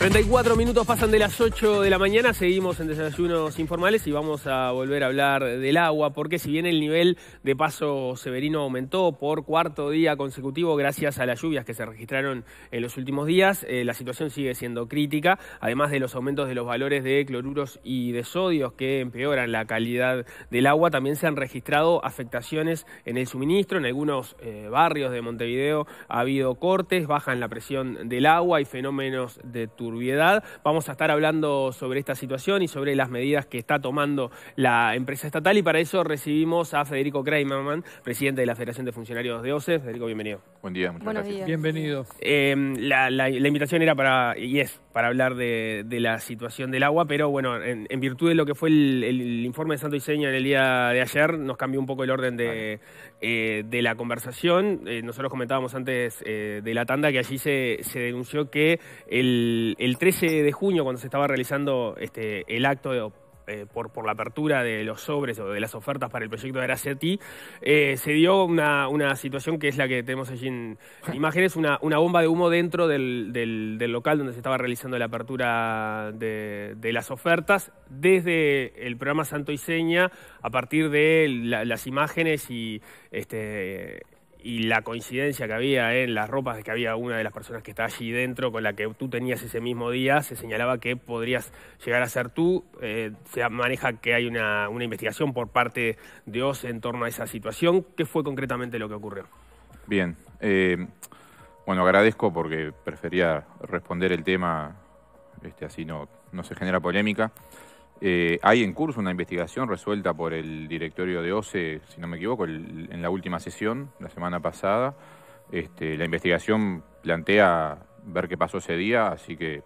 34 minutos pasan de las 8 de la mañana, seguimos en desayunos informales y vamos a volver a hablar del agua, porque si bien el nivel de paso severino aumentó por cuarto día consecutivo gracias a las lluvias que se registraron en los últimos días, eh, la situación sigue siendo crítica, además de los aumentos de los valores de cloruros y de sodios que empeoran la calidad del agua, también se han registrado afectaciones en el suministro, en algunos eh, barrios de Montevideo ha habido cortes, bajan la presión del agua y fenómenos de turbulencia Vamos a estar hablando sobre esta situación y sobre las medidas que está tomando la empresa estatal y para eso recibimos a Federico Kreimerman, presidente de la Federación de Funcionarios de OCE. Federico, bienvenido. Buen día, muchas gracias. Bienvenido. Eh, la, la, invitación era para y es para hablar de, la situación del agua, pero bueno, en, virtud de lo que fue el, informe de Santo Diseño en el día de ayer, nos cambió un poco el orden de, eh, la conversación. Eh, nosotros comentábamos antes eh, de la tanda que allí se, denunció que el, 13 de junio, cuando se estaba realizando este, el acto de eh, por, la apertura de los sobres o de las ofertas para el proyecto de Araceti, eh, se dio una, situación que es la que tenemos allí en imágenes, una, bomba de humo dentro del, local donde se estaba realizando la apertura de, las ofertas, desde el programa Santo y Seña, a partir de las imágenes y... Este, y la coincidencia que había en las ropas de que había una de las personas que está allí dentro con la que tú tenías ese mismo día, se señalaba que podrías llegar a ser tú. Eh, se maneja que hay una, investigación por parte de OS en torno a esa situación. ¿Qué fue concretamente lo que ocurrió? Bien. Eh, bueno, agradezco porque prefería responder el tema, este, así no, no se genera polémica. Eh, hay en curso una investigación resuelta por el directorio de OCE, si no me equivoco, en la última sesión, la semana pasada. Este, la investigación plantea ver qué pasó ese día, así que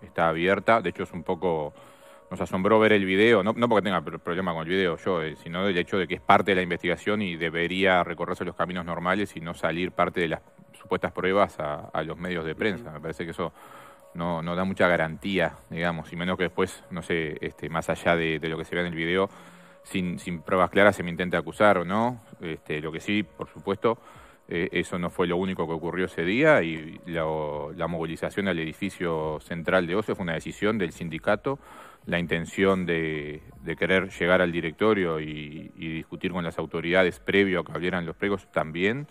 está abierta. De hecho, es un poco. Nos asombró ver el video, no, porque tenga problema con el video yo, eh, sino del hecho de que es parte de la investigación y debería recorrerse los caminos normales y no salir parte de las supuestas pruebas a, a los medios de prensa. Me parece que eso no, da mucha garantía, digamos, y menos que después, no sé, este, más allá de, lo que se ve en el video, sin, sin pruebas claras se me intente acusar o no. Este, lo que sí, por supuesto, eh, eso no fue lo único que ocurrió ese día y la, movilización al edificio central de Ose fue una decisión del sindicato, la intención de, querer llegar al directorio y, y, discutir con las autoridades previo a que abrieran los pregos también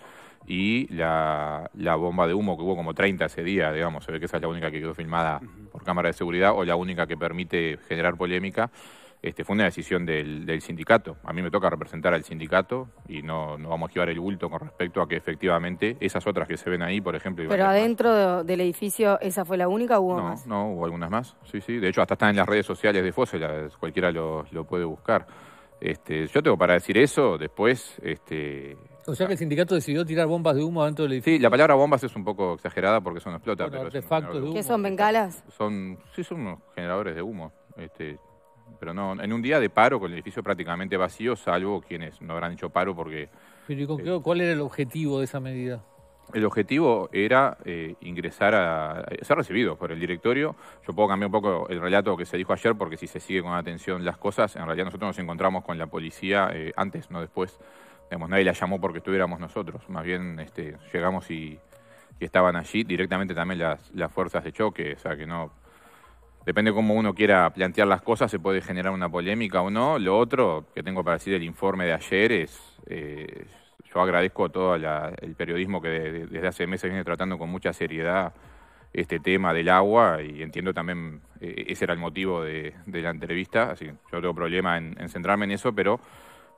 y la, bomba de humo que hubo como 30 ese día, digamos, se ve que esa es la única que quedó filmada por cámara de seguridad o la única que permite generar polémica. Este, fue una decisión del, sindicato. A mí me toca representar al sindicato y no, no vamos a llevar el bulto con respecto a que efectivamente esas otras que se ven ahí, por ejemplo... Pero adentro del edificio, ¿esa fue la única o hubo no, No, hubo algunas más, sí, sí. De hecho, hasta están en las redes sociales de Fosse, cualquiera lo, lo puede buscar. Este, yo tengo para decir eso, después este, o sea que el sindicato decidió tirar bombas de humo dentro del edificio. Sí, la palabra bombas es un poco exagerada porque son explota. ¿Qué son, bengalas? Son, sí, son unos generadores de humo. Este, pero no, en un día de paro con el edificio prácticamente vacío, salvo quienes no habrán hecho paro porque... Eh, ¿cuál era el objetivo de esa medida? El objetivo era eh, ingresar a, ha eh, recibido por el directorio. Yo puedo cambiar un poco el relato que se dijo ayer porque si se sigue con atención las cosas, en realidad nosotros nos encontramos con la policía antes, no después nadie la llamó porque estuviéramos nosotros, más bien este, llegamos y, estaban allí, directamente también las, fuerzas de choque, o sea que no, depende cómo uno quiera plantear las cosas, se puede generar una polémica o no. Lo otro que tengo para decir del informe de ayer es, eh, yo agradezco todo el periodismo que desde hace meses viene tratando con mucha seriedad este tema del agua y entiendo también eh, ese era el motivo de, la entrevista, así yo no tengo problema en, centrarme en eso, pero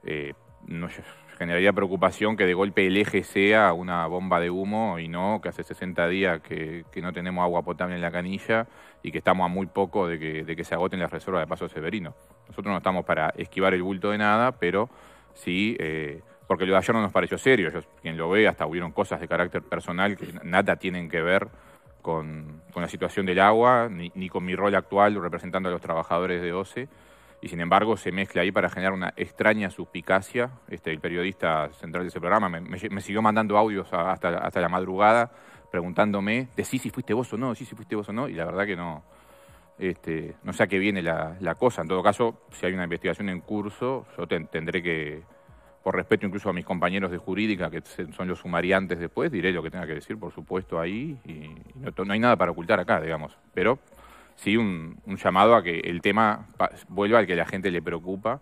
eh, no, generaría preocupación que de golpe el eje sea una bomba de humo y no que hace 60 días que, no tenemos agua potable en la canilla y que estamos a muy poco de que, se agoten las reservas de Paso Severino. Nosotros no estamos para esquivar el bulto de nada, pero sí, eh, porque lo de ayer no nos pareció serio. Yo, quien lo ve, hasta hubieron cosas de carácter personal que nada tienen que ver con, la situación del agua, ni, ni con mi rol actual representando a los trabajadores de OCE y sin embargo se mezcla ahí para generar una extraña suspicacia. Este, el periodista central de ese programa me, siguió mandando audios hasta, hasta la madrugada preguntándome, sí si fuiste vos o no, sí si fuiste vos o no, y la verdad que no, este, no sé a qué viene la, cosa. En todo caso, si hay una investigación en curso, yo tendré que, por respeto incluso a mis compañeros de jurídica, que son los sumariantes después, diré lo que tenga que decir, por supuesto, ahí, y, no, no hay nada para ocultar acá, digamos. Pero sí un, llamado a que el tema vuelva al que la gente le preocupa,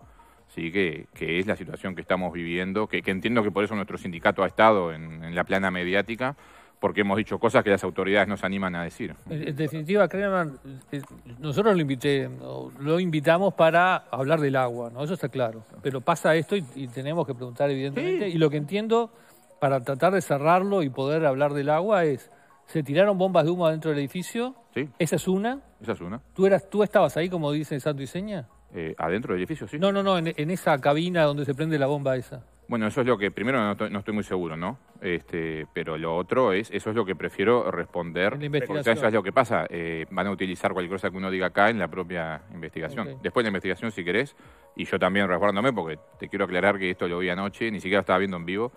sí que, es la situación que estamos viviendo, que, entiendo que por eso nuestro sindicato ha estado en, la plana mediática, porque hemos dicho cosas que las autoridades nos animan a decir. En definitiva, Kremer, eh, nosotros lo invitamos para hablar del agua, ¿no? Eso está claro. Pero pasa esto y, tenemos que preguntar, evidentemente, y lo que entiendo para tratar de cerrarlo y poder hablar del agua es se tiraron bombas de humo adentro del edificio. Sí. Esa es una. Esa es una. ¿Tú, eras, tú estabas ahí, como dicen Santo y Seña? Eh, adentro del edificio, sí. No, no, no, en, esa cabina donde se prende la bomba esa. Bueno, eso es lo que primero no, estoy muy seguro, ¿no? Este, pero lo otro es, eso es lo que prefiero responder, porque eso es lo que pasa. Eh, van a utilizar cualquier cosa que uno diga acá en la propia investigación. Después de la investigación, si querés, y yo también resguardándome, porque te quiero aclarar que esto lo vi anoche, ni siquiera estaba viendo en vivo.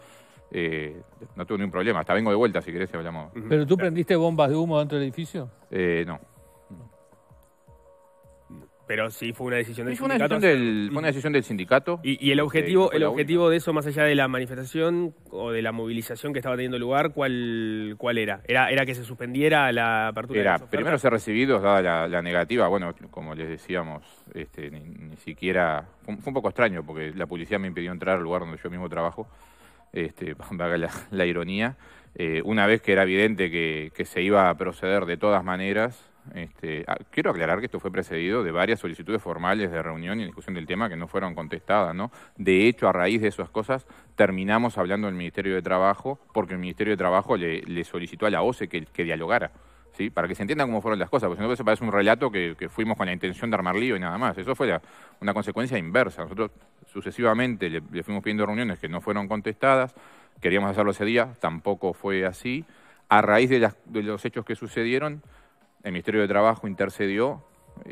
Eh, no tuve ningún problema. Hasta vengo de vuelta, si querés, hablamos. ¿Pero tú prendiste bombas de humo dentro del edificio? Eh, no. Pero sí fue una decisión del sindicato. Decisión sindicato. Y, el eh, objetivo, el objetivo de eso, más allá de la manifestación o de la movilización que estaba teniendo lugar, ¿cuál, cuál era? era? ¿Era que se suspendiera la apertura? Era, primero ser recibidos, dada la, negativa, bueno, como les decíamos, este, ni, siquiera... fue, un poco extraño porque la policía me impidió entrar al lugar donde yo mismo trabajo este, la, ironía, eh, una vez que era evidente que, se iba a proceder de todas maneras, este, quiero aclarar que esto fue precedido de varias solicitudes formales de reunión y discusión del tema que no fueron contestadas. ¿no? De hecho, a raíz de esas cosas, terminamos hablando del Ministerio de Trabajo, porque el Ministerio de Trabajo le, solicitó a la OCE que, dialogara. ¿Sí? para que se entienda cómo fueron las cosas, porque si no se parece un relato que, fuimos con la intención de armar lío y nada más. Eso fue una consecuencia inversa. Nosotros sucesivamente le, fuimos pidiendo reuniones que no fueron contestadas, queríamos hacerlo ese día, tampoco fue así. A raíz de, los hechos que sucedieron, el Ministerio de Trabajo intercedió eh,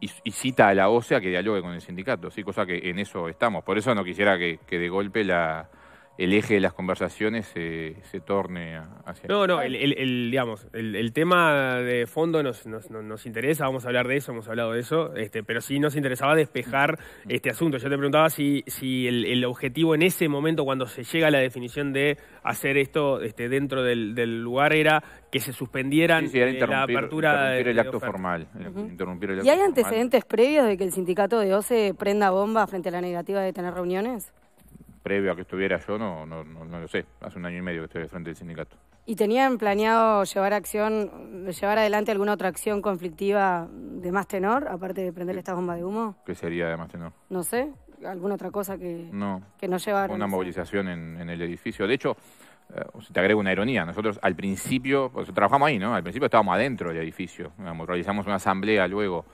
y, cita a la OCEA que dialogue con el sindicato, cosa que en eso estamos. Por eso no quisiera que de golpe la, el eje de las conversaciones se, torne hacia... No, no, el, digamos, el, tema de fondo nos, nos, nos, interesa, vamos a hablar de eso, hemos hablado de eso, este, pero sí nos interesaba despejar mm. este asunto. Yo te preguntaba si, si el, objetivo en ese momento, cuando se llega a la definición de hacer esto este, dentro del, lugar, era que se suspendieran eh, la apertura... Interrumpir el acto formal. ¿Y hay antecedentes previos de que el sindicato de OCE prenda bomba frente a la negativa de tener reuniones? previo a que estuviera yo, no, no, no, lo sé. Hace un año y medio que estoy al frente del sindicato. ¿Y tenían planeado llevar acción, llevar adelante alguna otra acción conflictiva de más tenor, aparte de prender esta bomba de humo? ¿Qué sería de más tenor? No sé, alguna otra cosa que no, que no Una movilización en, el edificio. De hecho, eh, te agrego una ironía, nosotros al principio, trabajamos ahí, ¿no? Al principio estábamos adentro del edificio, realizamos una asamblea luego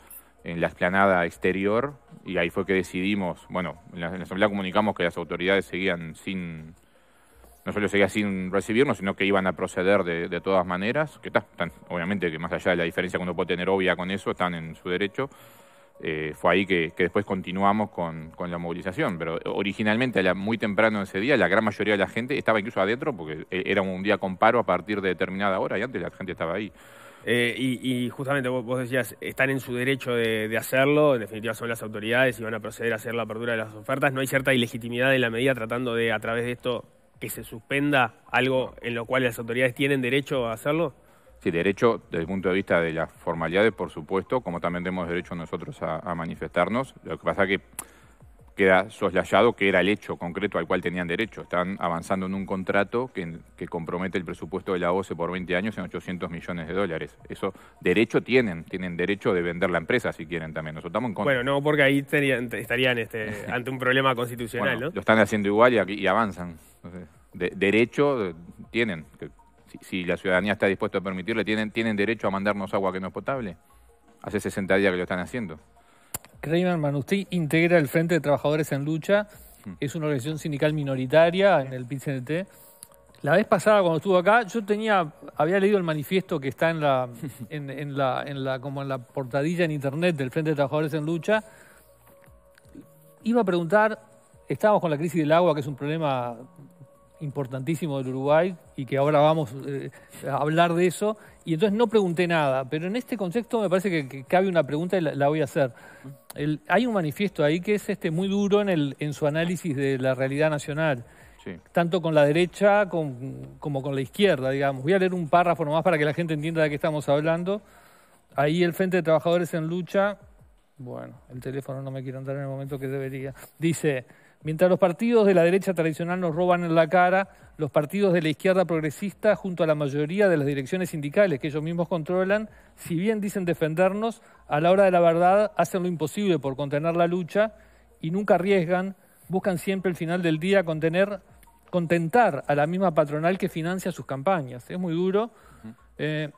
en la explanada exterior y ahí fue que decidimos, bueno, en la, asamblea comunicamos que las autoridades seguían sin, no solo seguían sin recibirnos, sino que iban a proceder de, de todas maneras, que están, obviamente que más allá de la diferencia que uno puede tener obvia con eso, están en su derecho. Eh, fue ahí que, después continuamos con, la movilización, pero originalmente muy temprano en ese día la gran mayoría de la gente estaba incluso adentro porque e, era un día con paro a partir de determinada hora y antes la gente estaba ahí. Eh, y, justamente vos, decías, están en su derecho de, hacerlo, en definitiva son las autoridades y van a proceder a hacer la apertura de las ofertas. ¿No hay cierta ilegitimidad en la medida tratando de, a través de esto, que se suspenda algo en lo cual las autoridades tienen derecho a hacerlo? Sí, derecho desde el punto de vista de las formalidades, por supuesto, como también tenemos derecho nosotros a, a manifestarnos. Lo que pasa que queda soslayado que era el hecho concreto al cual tenían derecho. Están avanzando en un contrato que, que, compromete el presupuesto de la OCE por 20 años en 800 millones de dólares. Eso derecho tienen, tienen derecho de vender la empresa si quieren también. Nosotros estamos en contra. Bueno, no, porque ahí estarían, este, ante un problema constitucional, Lo están haciendo igual y, avanzan. derecho eh, tienen. si, la ciudadanía está dispuesta a permitirle, ¿tienen, ¿tienen derecho a mandarnos agua que no es potable? Hace 60 días que lo están haciendo. Kramer Manustí integra el Frente de Trabajadores en Lucha. Hmm. Es una organización sindical minoritaria en el PCNT. La vez pasada, cuando estuvo acá, yo tenía, había leído el manifiesto que está en la, la, en la, como en la portadilla en internet del Frente de Trabajadores en Lucha. Iba a preguntar, estábamos con la crisis del agua, que es un problema importantísimo del Uruguay y que ahora vamos eh, a hablar de eso. Y entonces no pregunté nada, pero en este contexto me parece que, cabe una pregunta y la, voy a hacer. hay un manifiesto ahí que es este muy duro en, el, en su análisis de la realidad nacional. tanto con la derecha como con la izquierda, digamos. Voy a leer un párrafo nomás para que la gente entienda de qué estamos hablando. Ahí el Frente de Trabajadores en Lucha, bueno, el teléfono no me quiere entrar en el momento que debería, dice... Mientras los partidos de la derecha tradicional nos roban en la cara, los partidos de la izquierda progresista, junto a la mayoría de las direcciones sindicales que ellos mismos controlan, si bien dicen defendernos, a la hora de la verdad hacen lo imposible por contener la lucha y nunca arriesgan, buscan siempre el final del día contener, contentar a la misma patronal que financia sus campañas. Es muy duro. Eh,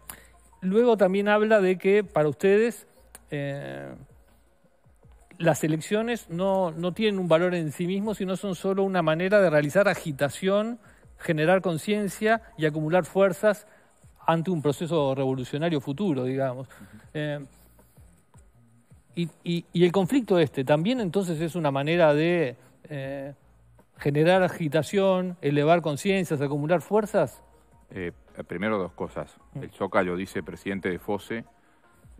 luego también habla de que para ustedes... Eh, las elecciones no, tienen un valor en sí mismo, sino son solo una manera de realizar agitación, generar conciencia y acumular fuerzas ante un proceso revolucionario futuro, digamos. Eh, y, el conflicto este también entonces es una manera de eh, generar agitación, elevar conciencias, acumular fuerzas. Eh, primero dos cosas. Mm. El Choca lo dice presidente de FOSE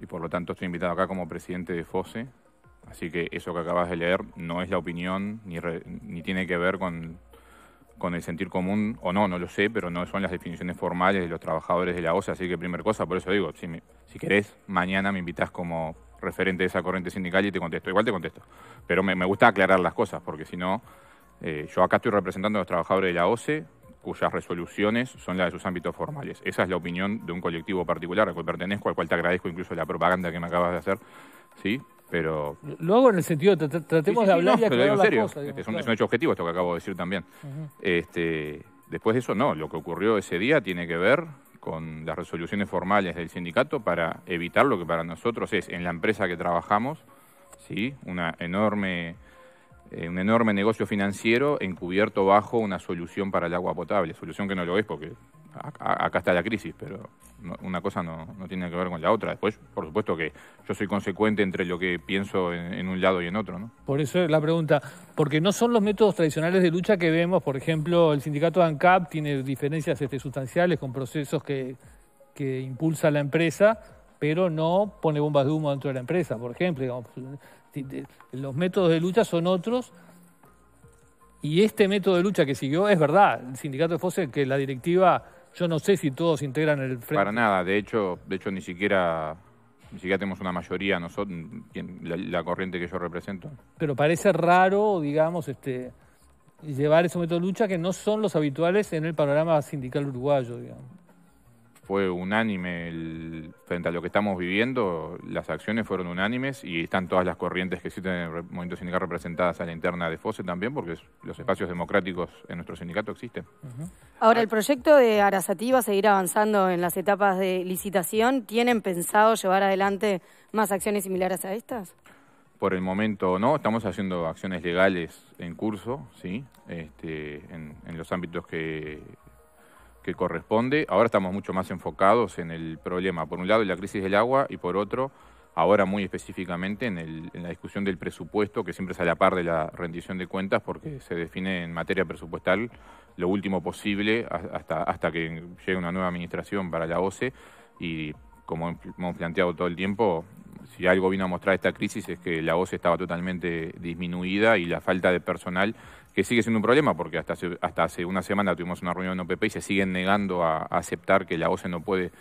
y por lo tanto estoy invitado acá como presidente de FOSE. Así que eso que acabas de leer no es la opinión ni, ni tiene que ver con, con el sentir común, o no, no lo sé, pero no son las definiciones formales de los trabajadores de la OSE Así que, primer cosa, por eso digo, si, si querés, mañana me invitas como referente de esa corriente sindical y te contesto. Igual te contesto. Pero me, gusta aclarar las cosas, porque si no, eh, yo acá estoy representando a los trabajadores de la OCE, cuyas resoluciones son las de sus ámbitos formales. Esa es la opinión de un colectivo particular al cual pertenezco, al cual te agradezco incluso la propaganda que me acabas de hacer, ¿sí? pero... Lo hago en el sentido, tratemos de hablar no, y aclarar es, un, hecho objetivo esto que acabo de decir también. este, después de eso, no, lo que ocurrió ese día tiene que ver con las resoluciones formales del sindicato para evitar lo que para nosotros es, en la empresa que trabajamos, ¿sí? una enorme, eh, un enorme negocio financiero encubierto bajo una solución para el agua potable, solución que no lo es porque acá está la crisis, pero una cosa no, no, tiene que ver con la otra. Después, por supuesto que yo soy consecuente entre lo que pienso en, un lado y en otro. ¿no? Por eso es la pregunta, porque no son los métodos tradicionales de lucha que vemos, por ejemplo, el sindicato ANCAP tiene diferencias este, sustanciales con procesos que, que impulsa la empresa, pero no pone bombas de humo dentro de la empresa, por ejemplo. los métodos de lucha son otros. Y este método de lucha que siguió es verdad. El sindicato de FOSE, que la directiva yo no sé si todos integran el frente. Para nada, de hecho, de hecho ni siquiera ni siquiera tenemos una mayoría nosotros la, la corriente que yo represento. Pero parece raro, digamos, este llevar ese método de lucha que no son los habituales en el panorama sindical uruguayo, digamos fue unánime el, frente a lo que estamos viviendo, las acciones fueron unánimes y están todas las corrientes que existen en el movimiento sindical representadas a la interna de FOSE también, porque los espacios democráticos en nuestro sindicato existen. Ahora, el proyecto de Arasativa, seguir avanzando en las etapas de licitación, ¿tienen pensado llevar adelante más acciones similares a estas? Por el momento no, estamos haciendo acciones legales en curso, ¿sí? Este, en los ámbitos que que corresponde. Ahora estamos mucho más enfocados en el problema, por un lado, en la crisis del agua y por otro, ahora muy específicamente en, la discusión del presupuesto, que siempre es a la par de la rendición de cuentas porque se define en materia presupuestal lo último posible hasta, hasta que llegue una nueva administración para la OCE y como hemos planteado todo el tiempo, si algo vino a mostrar esta crisis es que la OCE estaba totalmente disminuida y la falta de personal que sigue siendo un problema, porque hasta hace, hasta hace una semana tuvimos una reunión en OPP y se siguen negando a, a aceptar que la OCE no puede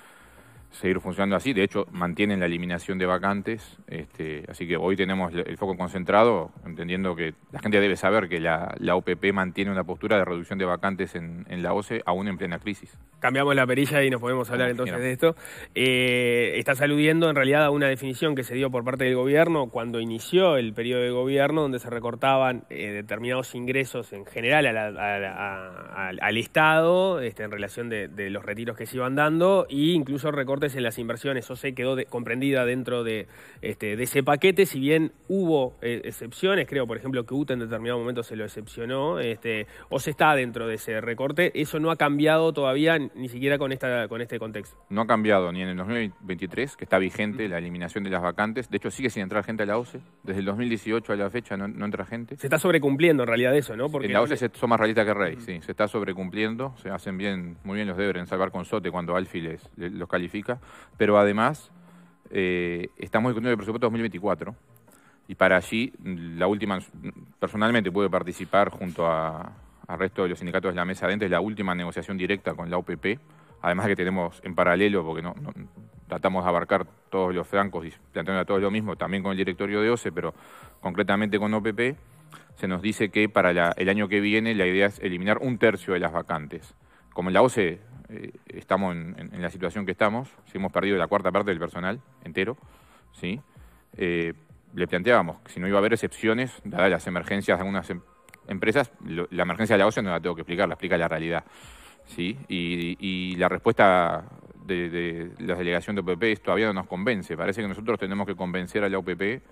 seguir funcionando así. De hecho, mantienen la eliminación de vacantes. Este, así que hoy tenemos el foco concentrado, entendiendo que la gente debe saber que la, OPP mantiene una postura de reducción de vacantes en, la OCE, aún en plena crisis. Cambiamos la perilla y nos podemos hablar entonces de esto. Eh, estás aludiendo en realidad a una definición que se dio por parte del gobierno cuando inició el periodo de gobierno, donde se recortaban eh, determinados ingresos en general al Estado este, en relación de, los retiros que se iban dando e incluso recortes en las inversiones OCE quedó comprendida dentro de, este, de, ese paquete, si bien hubo eh, excepciones, creo por ejemplo que UTE en determinado momento se lo excepcionó, este, se está dentro de ese recorte, eso no ha cambiado todavía ni siquiera con, esta, con este contexto. No ha cambiado ni en el 2023, que está vigente la eliminación de las vacantes, de hecho sigue sin entrar gente a la OCE, desde el 2018 a la fecha no, entra gente. Se está sobrecumpliendo en realidad eso, ¿no? Porque en la OCE son más realistas que Rey, sí, se está sobrecumpliendo, se hacen bien, muy bien los deberes en salvar con Sote cuando Alfi los califica pero además eh, estamos discutiendo el presupuesto 2024 y para allí mm, la última, mm, personalmente pude participar junto al resto de los sindicatos de la mesa adentro, es la última negociación directa con la OPP, además que tenemos en paralelo, porque no, tratamos de abarcar todos los francos y planteando a todos lo mismo, también con el directorio de OCE, pero concretamente con OPP, se nos dice que para el año que viene la idea es eliminar un tercio de las vacantes. Como en la OCE eh, estamos en, la situación que estamos, si hemos perdido la cuarta parte del personal entero, ¿sí? Eh, le planteábamos que si no iba a haber excepciones, dadas las emergencias de algunas em, empresas, la emergencia de la OCE no la tengo que explicar, la explica la realidad. ¿sí? Y, la respuesta de, la delegación de es todavía no nos convence. Parece que nosotros tenemos que convencer a la OPP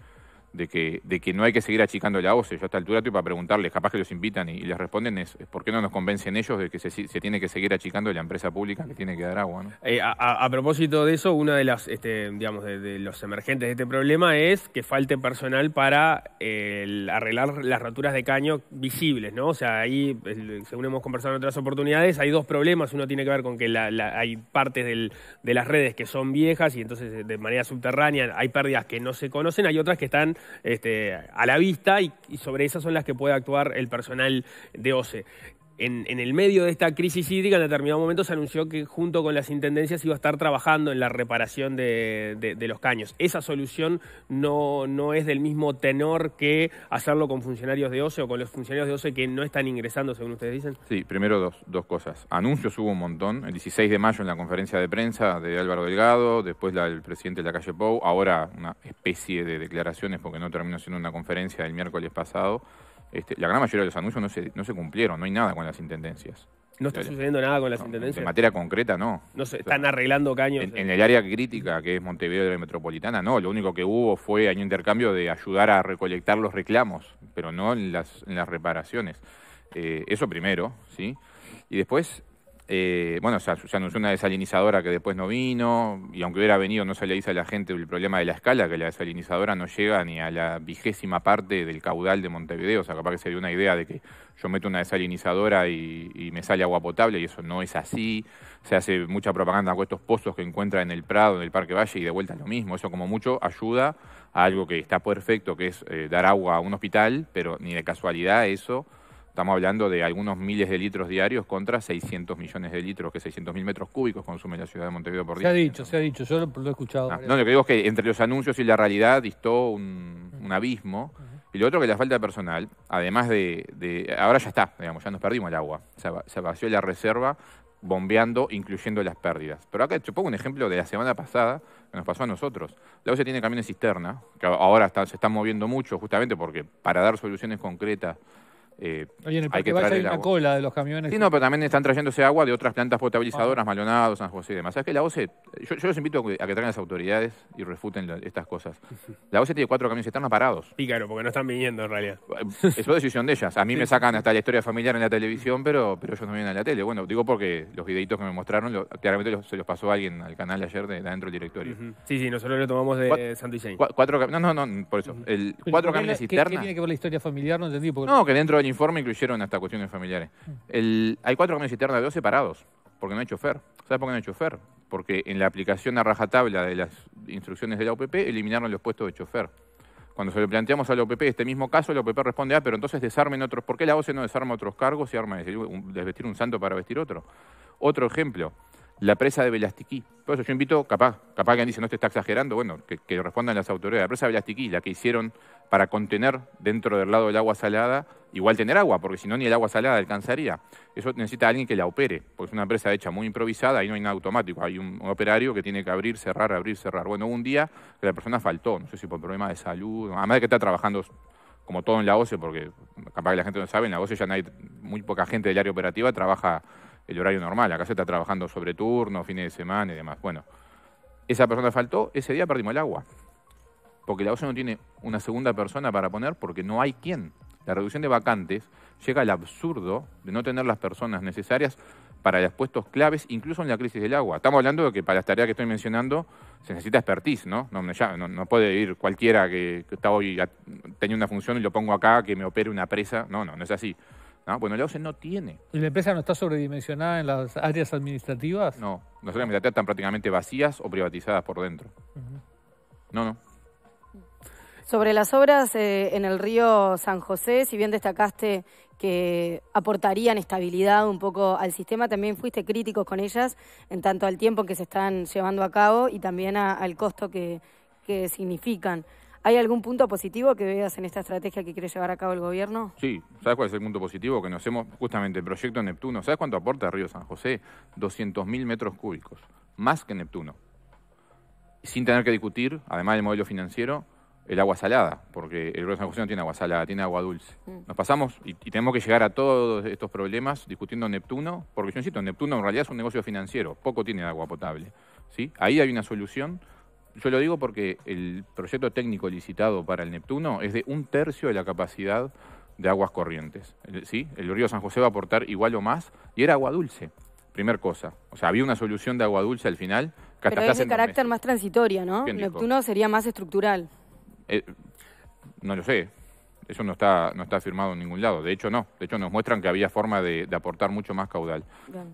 de que, de que no hay que seguir achicando la OCE. Eh, yo a esta altura estoy para preguntarles, capaz que los invitan y, les responden es, por qué no nos convencen ellos de que se, tiene que seguir achicando la empresa pública que tiene que dar agua. ¿no? Eh, a, propósito de eso, uno de, las, este, digamos, de, los emergentes de este problema es que falte personal para eh, arreglar las roturas de caño visibles, ¿no? O sea, ahí, según hemos conversado en otras oportunidades, hay dos problemas. Uno tiene que ver con que hay partes del, de las redes que son viejas y entonces de manera subterránea hay pérdidas que no se conocen, hay otras que están este, a la vista y, y, sobre esas son las que puede actuar el personal de OCE en, el medio de esta crisis hídrica, en determinado momento se anunció que junto con las intendencias iba a estar trabajando en la reparación de, los caños. Esa solución no, es del mismo tenor que hacerlo con funcionarios de OSE o con los funcionarios de OSE que no están ingresando, según ustedes dicen. Sí, primero dos, dos cosas. Anuncios hubo un montón. El 16 de mayo en la conferencia de prensa de Álvaro Delgado, después la del presidente de la calle Pou, ahora una especie de declaraciones porque no terminó siendo una conferencia el miércoles pasado. Este, la gran mayoría de los anuncios no se, cumplieron, no hay nada con las intendencias. No está sucediendo nada con las intendencias. En materia concreta, no. No se están arreglando caños. En, eh. el área crítica, que es Montevideo de la Metropolitana, no. Lo único que hubo fue año intercambio de ayudar a recolectar los reclamos, pero no en las, las reparaciones. Eh, eso primero, ¿sí? Y después, eh, bueno, se anunció una desalinizadora que después no vino, y aunque hubiera venido no se le dice a la gente el problema de la escala, que la desalinizadora no llega ni a la vigésima parte del caudal de Montevideo, o sea, capaz que se dio una idea de que yo meto una desalinizadora y, me sale agua potable, y eso no es así, se hace mucha propaganda con estos pozos que encuentra en el Prado, en el Parque Valle, y de vuelta es lo mismo, eso como mucho ayuda a algo que está perfecto, que es eh, dar agua a un hospital, pero ni de casualidad eso Estamos hablando de algunos miles de litros diarios contra 600 millones de litros, que 600 mil metros cúbicos consume la ciudad de Montevideo por día. Se ha dicho, se ha dicho, yo lo, he escuchado. Ah, no, lo que digo es que entre los anuncios y la realidad distó un, abismo. Y lo otro que la falta de personal, además de, Ahora ya está, digamos, ya nos perdimos el agua. Se, vació la reserva bombeando, incluyendo las pérdidas. Pero acá te pongo un ejemplo de la semana pasada que nos pasó a nosotros. La UCE tiene camiones cisterna, que ahora se están moviendo mucho justamente porque para dar soluciones concretas eh, hay que traer la cola de los camiones. Sí, no, pero también están trayéndose agua de otras plantas potabilizadoras, ah. Malonados, San José y demás. ¿Sabes que la OCE, yo, yo, los invito a que traigan las autoridades y refuten estas cosas. La OCE tiene cuatro camiones están parados. Pícaro, porque no están viniendo en realidad. Eh, es una decisión de ellas. A mí me sacan hasta la historia familiar en la televisión, pero, pero ellos no vienen a la tele. Bueno, digo porque los videitos que me mostraron, claramente se los pasó alguien al canal ayer de, adentro del directorio. Sí, sí, nosotros lo tomamos de Cuat Cuatro, no, no, no, por eso. cuatro camiones internos ¿qué, tiene que ver la historia familiar? No entendí. No, que dentro del informe incluyeron hasta cuestiones familiares. Mm. El, hay cuatro camiones internas de dos separados, porque no hay chofer. ¿Sabes por qué no hay chofer? Porque en la aplicación a rajatabla de las instrucciones de la OPP eliminaron los puestos de chofer. Cuando se lo planteamos a la OPP este mismo caso, la OPP responde, ah, pero entonces desarmen otros. ¿Por qué la OCE no desarma otros cargos y arma desvestir un santo para vestir otro? Otro ejemplo, la presa de Belastiquí. Por eso yo invito, capaz, capaz que dice, no te está exagerando, bueno, que, que, respondan las autoridades. La presa de Belastiquí, la que hicieron para contener dentro del lado del agua salada, igual tener agua, porque si no ni el agua salada alcanzaría. Eso necesita alguien que la opere, porque es una empresa hecha muy improvisada ahí no hay nada automático. Hay un, operario que tiene que abrir, cerrar, abrir, cerrar. Bueno, un día que la persona faltó, no sé si por problemas de salud, además de que está trabajando como todo en la OCE, porque capaz que la gente no sabe, en la OCE ya no hay, muy poca gente del área operativa trabaja el horario normal. Acá se está trabajando sobre turno, fines de semana y demás. Bueno, esa persona faltó, ese día perdimos el agua. Porque la OCE no tiene una segunda persona para poner porque no hay quien. La reducción de vacantes llega al absurdo de no tener las personas necesarias para los puestos claves, incluso en la crisis del agua. Estamos hablando de que para las tareas que estoy mencionando se necesita expertise, ¿no? No, no, puede ir cualquiera que, que está hoy, tenía una función y lo pongo acá, que me opere una presa. No, no, no es así. Ah, bueno, la OCE no tiene. ¿Y la empresa no está sobredimensionada en las áreas administrativas? No, las áreas administrativas están prácticamente vacías o privatizadas por dentro. No, no. Sobre las obras eh, en el río San José, si bien destacaste que aportarían estabilidad un poco al sistema, también fuiste crítico con ellas en tanto al tiempo que se están llevando a cabo y también al costo que, que significan. ¿Hay algún punto positivo que veas en esta estrategia que quiere llevar a cabo el gobierno? Sí, ¿sabes cuál es el punto positivo? Que nos hacemos justamente, el proyecto Neptuno, ¿sabes cuánto aporta Río San José? 200.000 metros cúbicos, más que Neptuno. Sin tener que discutir, además del modelo financiero, el agua salada, porque el Río San José no tiene agua salada, tiene agua dulce. Mm. Nos pasamos y, tenemos que llegar a todos estos problemas discutiendo Neptuno, porque yo insisto, Neptuno en realidad es un negocio financiero, poco tiene agua potable. ¿sí? Ahí hay una solución yo lo digo porque el proyecto técnico licitado para el Neptuno es de un tercio de la capacidad de aguas corrientes. ¿sí? El río San José va a aportar igual o más y era agua dulce, primer cosa. O sea, había una solución de agua dulce al final. Pero es de carácter más transitorio, ¿no? Neptuno sería más estructural. Eh, no lo sé. Eso no está, no está firmado en ningún lado. De hecho, no. De hecho, nos muestran que había forma de, aportar mucho más caudal.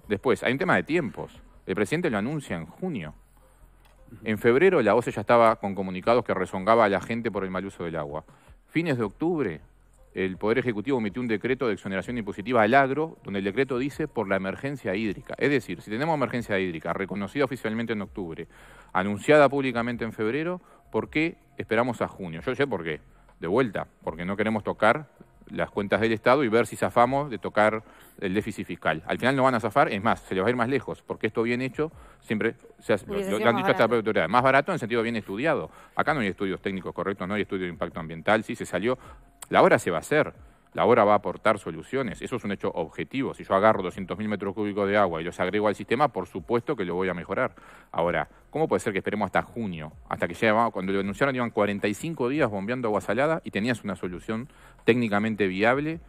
Después, hay un tema de tiempos. El presidente lo anuncia en junio. En febrero la OCE ya estaba con comunicados que rezongaba a la gente por el mal uso del agua. Fines de octubre, el Poder Ejecutivo emitió un decreto de exoneración impositiva al agro, donde el decreto dice por la emergencia hídrica. Es decir, si tenemos emergencia hídrica reconocida oficialmente en octubre, anunciada públicamente en febrero, ¿por qué esperamos a junio? Yo sé por qué. De vuelta, porque no queremos tocar las cuentas del Estado y ver si zafamos de tocar el déficit fiscal. Al final no van a zafar, es más, se les va a ir más lejos, porque esto bien hecho siempre se hace, lo, han dicho hasta la autoridad, más barato en el sentido bien estudiado. Acá no hay estudios técnicos correctos, no hay estudio de impacto ambiental, Si se salió, la hora se va a hacer la obra va a aportar soluciones. Eso es un hecho objetivo. Si yo agarro 200.000 metros cúbicos de agua y los agrego al sistema, por supuesto que lo voy a mejorar. Ahora, ¿cómo puede ser que esperemos hasta junio? Hasta que ya, cuando lo anunciaron, iban 45 días bombeando agua salada y tenías una solución técnicamente viable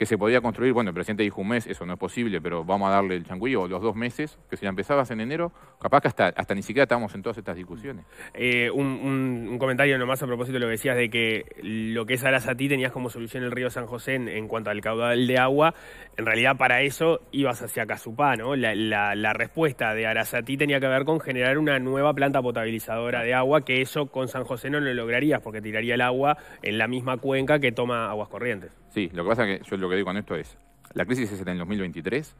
que se podía construir, bueno, el presidente dijo un mes, eso no es posible, pero vamos a darle el changuillo, los dos meses, que si la empezabas en enero, capaz que hasta, hasta ni siquiera estábamos en todas estas discusiones. Eh, un, comentario nomás a propósito de lo que decías de que lo que es Arasatí tenías como solución el río San José en, cuanto al caudal de agua, en realidad para eso ibas hacia Casupá, ¿no? La, la respuesta de Arasatí tenía que ver con generar una nueva planta potabilizadora de agua, que eso con San José no lo lograrías, porque tiraría el agua en la misma cuenca que toma aguas corrientes. Sí, lo que pasa es que yo lo que digo con esto es, la crisis es en el 2023,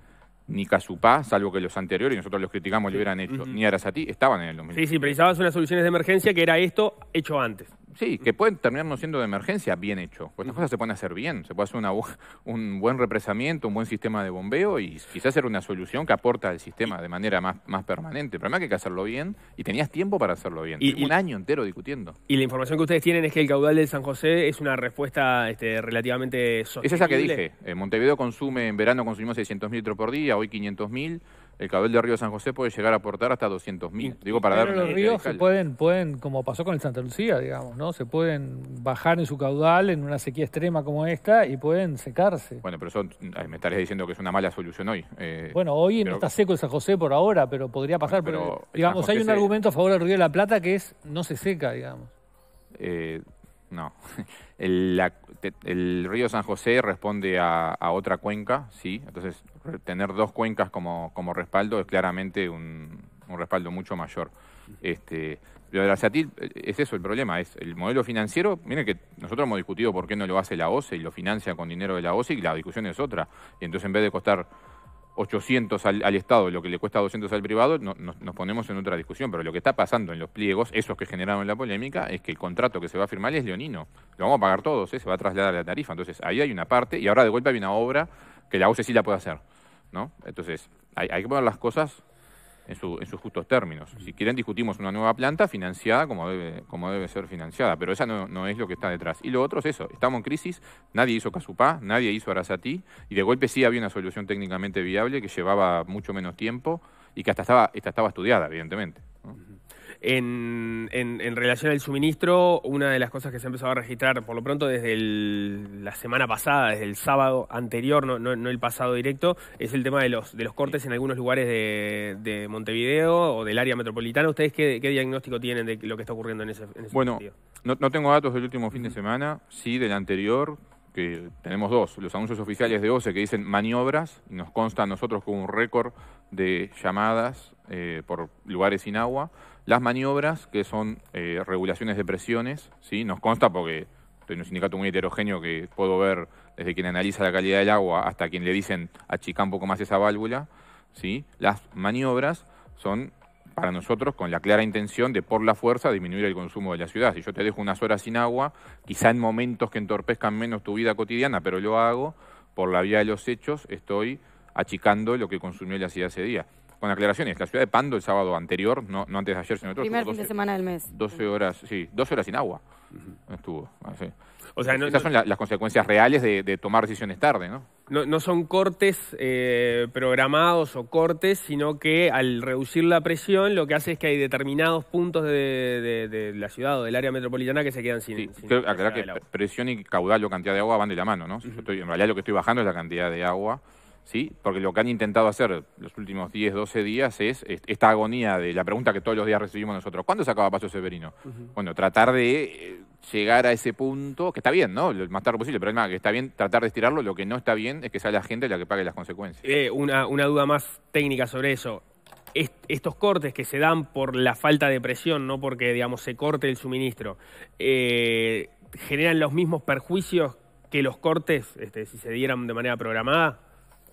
ni Casupá, salvo que los anteriores, y nosotros los criticamos, le lo hubieran hecho, ni Arasati, estaban en el 2023. Sí, sí, precisabas unas soluciones de emergencia que era esto hecho antes. Sí, que pueden terminar siendo de emergencia, bien hecho. Pues estas cosas se pueden hacer bien, se puede hacer una, un buen represamiento, un buen sistema de bombeo y quizás ser una solución que aporta al sistema de manera más, más permanente. Pero además hay que hacerlo bien y tenías tiempo para hacerlo bien. un año entero discutiendo. Y la información que ustedes tienen es que el caudal del San José es una respuesta este, relativamente sostenible. Es la que dije. Eh, Montevideo consume, en verano consumimos 600 mil litros por día, hoy 500 mil el Cabello del Río San José puede llegar a aportar hasta 200 mil. Digo, para pero los ríos se pueden, pueden, como pasó con el Santa Lucía, digamos, ¿no? Se pueden bajar en su caudal en una sequía extrema como esta y pueden secarse. Bueno, pero eh, me estarías diciendo que es una mala solución hoy. Eh, bueno, hoy no está seco el San José por ahora, pero podría pasar. pero, digamos, hay un argumento a favor del Río de la Plata que es no se seca, digamos. Eh, no. El, río San José responde a, otra cuenca, sí. Entonces, tener dos cuencas como, como respaldo es claramente un, respaldo mucho mayor. Este, lo de la eh, es eso el problema, es el modelo financiero. Miren que nosotros hemos discutido por qué no lo hace la OCE y lo financia con dinero de la OCE y la discusión es otra. Y entonces en vez de costar 800 al, al, Estado, lo que le cuesta 200 al privado, nos, ponemos en otra discusión. Pero lo que está pasando en los pliegos, esos que generaron la polémica, es que el contrato que se va a firmar es leonino. Lo vamos a pagar todos, ¿eh? se va a trasladar la tarifa. Entonces, ahí hay una parte y ahora de golpe hay una obra que la UCE sí la puede hacer. ¿no? Entonces, hay, hay que poner las cosas en, sus justos términos. Si quieren, discutimos una nueva planta financiada como debe, como debe ser financiada, pero esa no, es lo que está detrás. Y lo otro es eso, estamos en crisis, nadie hizo Casupá, nadie hizo Arasatí, y de golpe sí había una solución técnicamente viable que llevaba mucho menos tiempo y que hasta estaba, hasta estaba estudiada, evidentemente. En, relación al suministro, una de las cosas que se ha empezado a registrar, por lo pronto desde la semana pasada, desde el sábado anterior, no, el pasado directo, es el tema de los, cortes en algunos lugares de, Montevideo o del área metropolitana. ¿Ustedes qué, diagnóstico tienen de lo que está ocurriendo en ese, en bueno, sentido? Bueno, no tengo datos del último fin de semana, sí del anterior, que tenemos dos, los anuncios oficiales de OCE que dicen maniobras, nos consta a nosotros con un récord de llamadas eh, por lugares sin agua, las maniobras, que son eh, regulaciones de presiones, ¿sí? nos consta porque estoy en un sindicato muy heterogéneo que puedo ver desde quien analiza la calidad del agua hasta quien le dicen achicar un poco más esa válvula. ¿sí? Las maniobras son para nosotros con la clara intención de por la fuerza disminuir el consumo de la ciudad. Si yo te dejo unas horas sin agua, quizá en momentos que entorpezcan menos tu vida cotidiana, pero lo hago, por la vía de los hechos estoy achicando lo que consumió la ciudad ese día con aclaraciones. La ciudad de Pando el sábado anterior, no, antes de ayer, sino otro. Primer fin de semana del mes. 12 horas, sí, 12 horas sin agua. Estuvo. Ah, o sea, no, Esas son las consecuencias reales de, tomar decisiones tarde, ¿no? No, no son cortes eh, programados o cortes, sino que al reducir la presión lo que hace es que hay determinados puntos de, la ciudad o del área metropolitana que se quedan sin, sí, aclarar que presión y caudal o cantidad de agua van de la mano, ¿no? en realidad lo que estoy bajando es la cantidad de agua ¿sí? Porque lo que han intentado hacer los últimos 10, 12 días es esta agonía de la pregunta que todos los días recibimos nosotros, ¿cuándo se acaba Paso Severino? Bueno, tratar de eh, llegar a ese punto, que está bien, ¿no? Lo más tarde posible, pero que está bien tratar de estirarlo, lo que no está bien es que sea la gente la que pague las consecuencias. Eh, una, duda más técnica sobre eso. estos cortes que se dan por la falta de presión, no porque, digamos, se corte el suministro, eh, ¿generan los mismos perjuicios que los cortes, este, si se dieran de manera programada?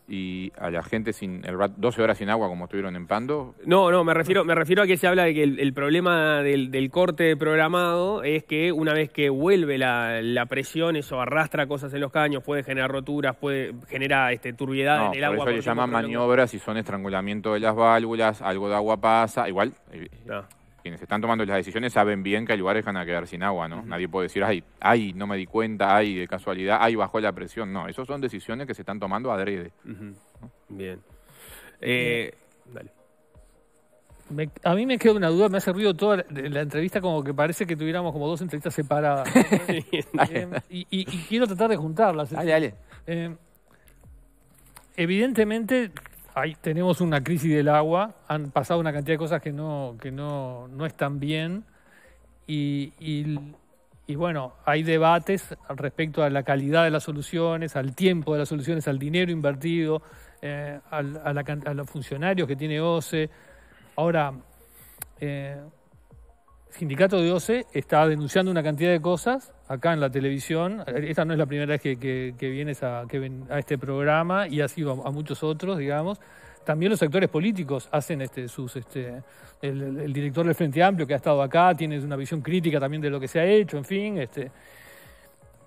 y a la gente sin el 12 horas sin agua como estuvieron en Pando? No, no, me refiero, me refiero a que se habla de que el, problema del, corte programado es que una vez que vuelve la, presión, eso arrastra cosas en los caños, puede generar roturas, puede generar este, turbiedad en el agua. Por eso se llaman maniobras y son estrangulamiento de las válvulas, algo de agua pasa, igual quienes están tomando las decisiones saben bien que hay lugares que van a quedar sin agua, ¿no? Nadie puede decir, ay, ay, no me di cuenta, ay, de casualidad, ay, bajó la presión. No, esas son decisiones que se están tomando adrede. Bien. Eh, dale. a mí me queda una duda, me hace ruido toda la, entrevista, como que parece que tuviéramos como dos entrevistas separadas. y, quiero tratar de juntarlas. Dale, dale. Eh, evidentemente ahí tenemos una crisis del agua, han pasado una cantidad de cosas que no, que no, no están bien y, y, bueno, hay debates respecto a la calidad de las soluciones, al tiempo de las soluciones, al dinero invertido, eh, a, los funcionarios que tiene OCE. Ahora, eh, sindicato de OCE está denunciando una cantidad de cosas acá en la televisión. Esta no es la primera vez que, vienes a, que ven a, este programa y ha sido a, muchos otros, digamos. También los actores políticos hacen este, sus. Este, el, director del Frente Amplio que ha estado acá tiene una visión crítica también de lo que se ha hecho, en fin. Este,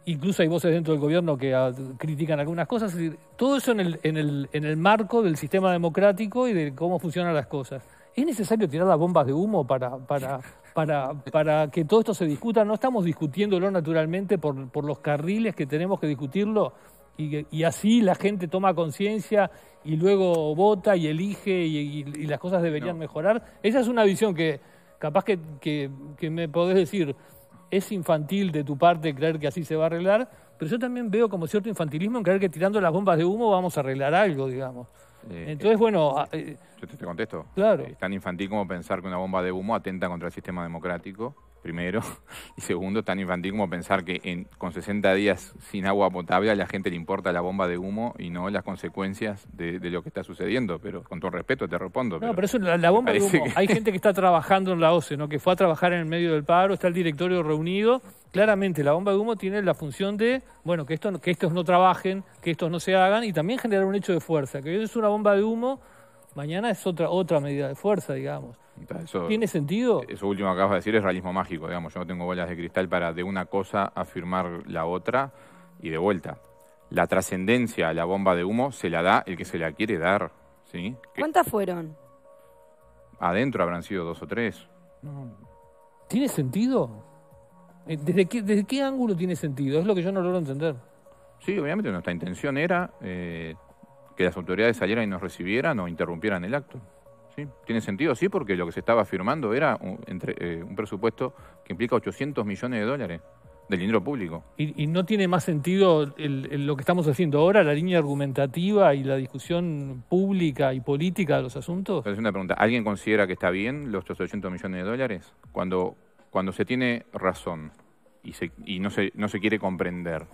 incluso hay voces dentro del gobierno que critican algunas cosas. Todo eso en el marco del sistema democrático y de cómo funcionan las cosas. ¿Es necesario tirar las bombas de humo para, para, para, para que todo esto se discuta? No estamos discutiéndolo naturalmente por, los carriles que tenemos que discutirlo y, así la gente toma conciencia y luego vota y elige y, las cosas deberían mejorar. Esa es una visión que capaz que me podés decir, es infantil de tu parte creer que así se va a arreglar, pero yo también veo como cierto infantilismo en creer que tirando las bombas de humo vamos a arreglar algo, digamos. Eh, Entonces, eh, bueno... Ah, te contesto. Claro. Es tan infantil como pensar que una bomba de humo atenta contra el sistema democrático primero, y segundo, tan infantil como pensar que en, con 60 días sin agua potable a la gente le importa la bomba de humo y no las consecuencias de, lo que está sucediendo. Pero con todo respeto te respondo. No, pero, eso, la, bomba de humo. Hay gente que está trabajando en la OCE, ¿no? que fue a trabajar en el medio del paro, está el directorio reunido. Claramente, la bomba de humo tiene la función de, bueno, que, esto, que estos no trabajen, que estos no se hagan y también generar un hecho de fuerza. Que hoy es una bomba de humo, mañana es otra, otra medida de fuerza, digamos. ¿Tiene sentido? Eso último que acabas de decir es realismo mágico, digamos. Yo no tengo bolas de cristal para de una cosa afirmar la otra y de vuelta. La trascendencia a la bomba de humo se la da el que se la quiere dar. ¿sí? ¿Cuántas fueron? Adentro habrán sido dos o tres. ¿Tiene sentido? Eh, ¿Desde qué, ¿Desde qué ángulo tiene sentido? Es lo que yo no logro entender. Sí, obviamente nuestra intención era eh, que las autoridades salieran y nos recibieran o interrumpieran el acto. ¿sí? Tiene sentido, sí, porque lo que se estaba firmando era un, eh, un presupuesto que implica 800 millones de dólares del dinero público. Y, no tiene más sentido lo que estamos haciendo ahora, la línea argumentativa y la discusión pública y política de los asuntos. Es una pregunta. ¿Alguien considera que está bien los 800 millones de dólares? Cuando, cuando se tiene razón y, y no, se, no se quiere comprender.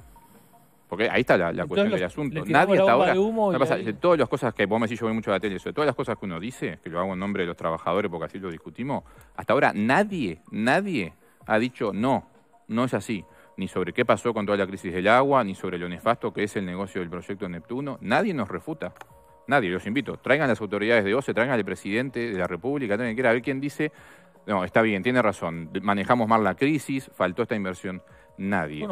Porque ahí está la, cuestión del asunto. Nadie hasta ahora. de todas las cosas que vos me decís, yo voy mucho a la tele, de todas las cosas que uno dice, que lo hago en nombre de los trabajadores porque así lo discutimos, hasta ahora nadie, nadie ha dicho no, no es así. Ni sobre qué pasó con toda la crisis del agua, ni sobre lo nefasto que es el negocio del proyecto Neptuno. Nadie nos refuta. Nadie, los invito. Traigan las autoridades de OCE, traigan al presidente de la República, quiera, a ver quién dice, no, está bien, tiene razón, manejamos mal la crisis, faltó esta inversión nadie.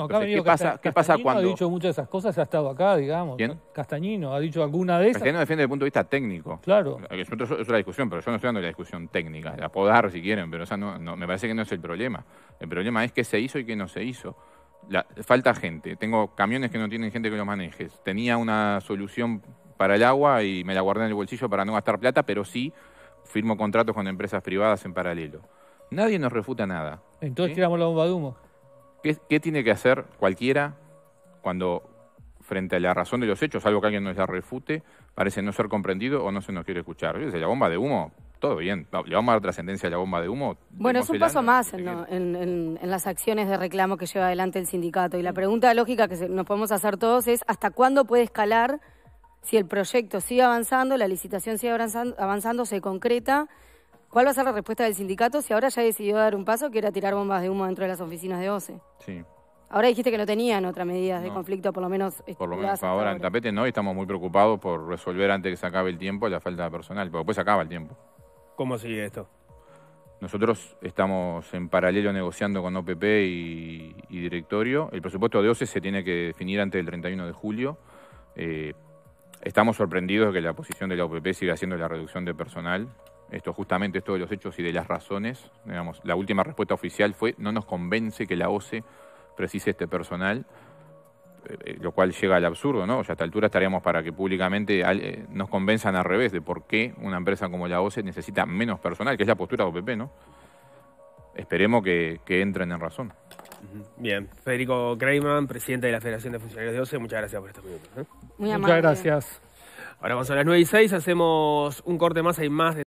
¿qué, pasa, cuando.? ha dicho muchas de esas cosas, ha estado acá, digamos. Castañino ha dicho alguna de esas. Castañino defiende desde el punto de vista técnico. Claro. Es, otra discusión, pero yo no estoy dando la discusión técnica, la puedo dar si quieren, pero no, me parece que no es el problema. El problema es qué se hizo y qué no se hizo. falta gente. Tengo camiones que no tienen gente que los maneje. Tenía una solución para el agua y me la guardé en el bolsillo para no gastar plata, pero sí firmo contratos con empresas privadas en paralelo. Nadie nos refuta nada. Entonces tiramos la bomba de humo. ¿Qué, tiene que hacer cualquiera cuando, frente a la razón de los hechos, algo que alguien nos la refute, parece no ser comprendido o no se nos quiere escuchar? la bomba de humo, todo bien. Le vamos a dar trascendencia a la bomba de humo. Bueno, es un paso más en, las acciones de reclamo que lleva adelante el sindicato. Y la pregunta lógica que nos podemos hacer todos es: ¿hasta cuándo puede escalar si el proyecto sigue avanzando, la licitación sigue avanzando se concreta? cuál va a ser la respuesta del sindicato si ahora ya decidió dar un paso que era tirar bombas de humo dentro de las oficinas de OCE. Sí. Ahora dijiste que no tenían otras medidas de conflicto, por lo menos... Por lo menos ahora, en tapete no, y estamos muy preocupados por resolver antes que se acabe el tiempo la falta de personal, porque después se acaba el tiempo. ¿Cómo sigue esto? Nosotros estamos en paralelo negociando con OPP y, directorio. El presupuesto de OCE se tiene que definir antes del 31 de julio. Eh, estamos sorprendidos de que la posición de la OPP siga siendo la reducción de personal esto justamente esto de los hechos y de las razones, digamos, la última respuesta oficial fue no nos convence que la OCE precise este personal, eh, eh, lo cual llega al absurdo, ¿no? o sea, a esta altura estaríamos para que públicamente eh, nos convenzan al revés de por qué una empresa como la OCE necesita menos personal, que es la postura de OPP, ¿no? Esperemos que, entren en razón. Bien, Federico Kreiman, presidente de la Federación de Funcionarios de OCE, muchas gracias por estos minutos. muchas gracias. Ahora, vamos a las 9 y 6, hacemos un corte más, hay más de